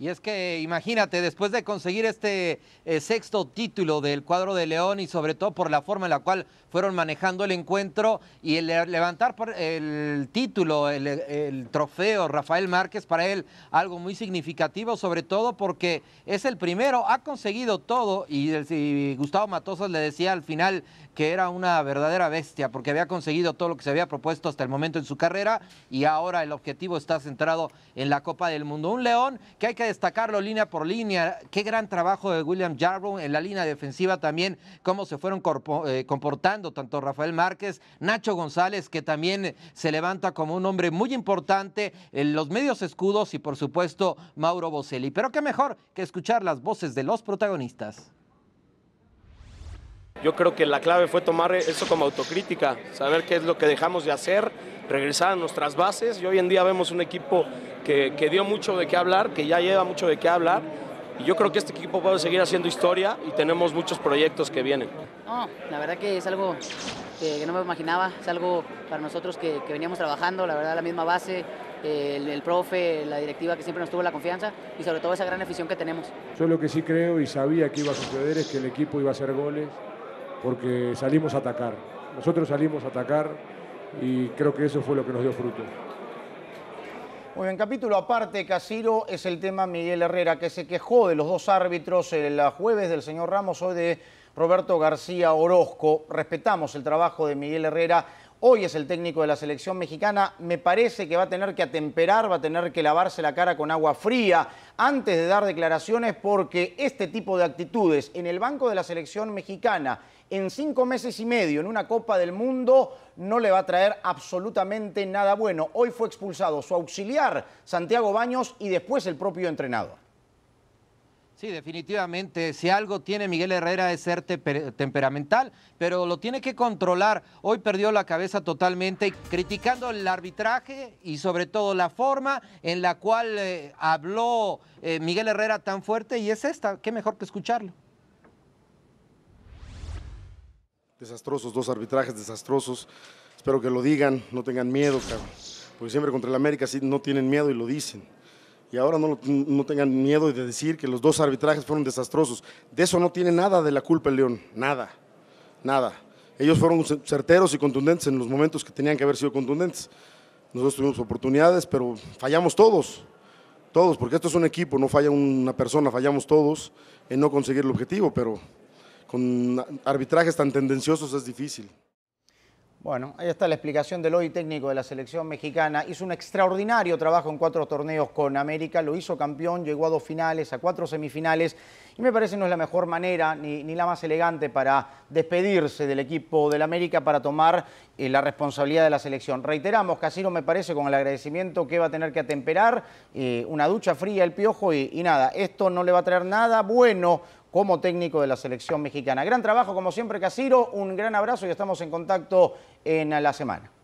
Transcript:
Y es que imagínate, después de conseguir este eh, sexto título del cuadro de León y sobre todo por la forma en la cual fueron manejando el encuentro y el levantar el título, el, trofeo Rafael Márquez, para él algo muy significativo, sobre todo porque es el primero, ha conseguido todo y, y Gustavo Matosas le decía al final que era una verdadera bestia porque había conseguido todo lo que se había propuesto hasta el momento en su carrera y ahora el objetivo está centrado en la Copa del Mundo. Un León que hay que destacarlo línea por línea. Qué gran trabajo de William Jarrow en la línea defensiva también, cómo se fueron eh, comportando tanto Rafael Márquez, Nacho González, que también se levanta como un hombre muy importante, en los medios escudos y por supuesto Mauro Bocelli, Pero qué mejor que escuchar las voces de los protagonistas. Yo creo que la clave fue tomar eso como autocrítica, saber qué es lo que dejamos de hacer, regresar a nuestras bases. Y hoy en día vemos un equipo que, dio mucho de qué hablar, que ya lleva mucho de qué hablar. Y yo creo que este equipo puede seguir haciendo historia y tenemos muchos proyectos que vienen. la verdad que es algo que, no me imaginaba, es algo para nosotros que, veníamos trabajando, la verdad la misma base, eh, el, el, profe, la directiva que siempre nos tuvo la confianza y sobre todo esa gran afición que tenemos. Yo lo que sí creo y sabía que iba a suceder es que el equipo iba a hacer goles, porque salimos a atacar. Nosotros salimos a atacar y creo que eso fue lo que nos dio fruto. Muy bien, capítulo aparte, Casiro, es el tema Miguel Herrera, que se quejó de los dos árbitros el eh, jueves del señor Ramos, hoy de Roberto García Orozco. Respetamos el trabajo de Miguel Herrera, hoy es el técnico de la selección mexicana, me parece que va a tener que atemperar, va a tener que lavarse la cara con agua fría antes de dar declaraciones porque este tipo de actitudes en el banco de la selección mexicana en cinco meses y medio en una Copa del Mundo no le va a traer absolutamente nada bueno. Hoy fue expulsado su auxiliar Santiago Baños y después el propio entrenador. Sí, definitivamente. Si algo tiene Miguel Herrera es ser temperamental, pero lo tiene que controlar. Hoy perdió la cabeza totalmente criticando el arbitraje y sobre todo la forma en la cual eh, habló eh, Miguel Herrera tan fuerte y es esta. Qué mejor que escucharlo. Desastrosos, dos arbitrajes desastrosos. Espero que lo digan, no tengan miedo, Porque siempre contra el América sí no tienen miedo y lo dicen y ahora no, tengan miedo de decir que los dos arbitrajes fueron desastrosos. De eso no tiene nada de la culpa el León, nada, nada. Ellos fueron certeros y contundentes en los momentos que tenían que haber sido contundentes. Nosotros tuvimos oportunidades, pero fallamos todos, todos, porque esto es un equipo, no falla una persona, fallamos todos en no conseguir el objetivo, pero con arbitrajes tan tendenciosos es difícil. Bueno, ahí está la explicación del hoy técnico de la selección mexicana. Hizo un extraordinario trabajo en cuatro torneos con América, lo hizo campeón, llegó a dos finales, a cuatro semifinales y me parece no es la mejor manera ni, la más elegante para despedirse del equipo del América para tomar eh, la responsabilidad de la selección. Reiteramos, Casino me parece con el agradecimiento que va a tener que atemperar, eh, una ducha fría el piojo y nada, esto no le va a traer nada bueno como técnico de la selección mexicana. Gran trabajo, como siempre, Casiro. Un gran abrazo y estamos en contacto en la semana.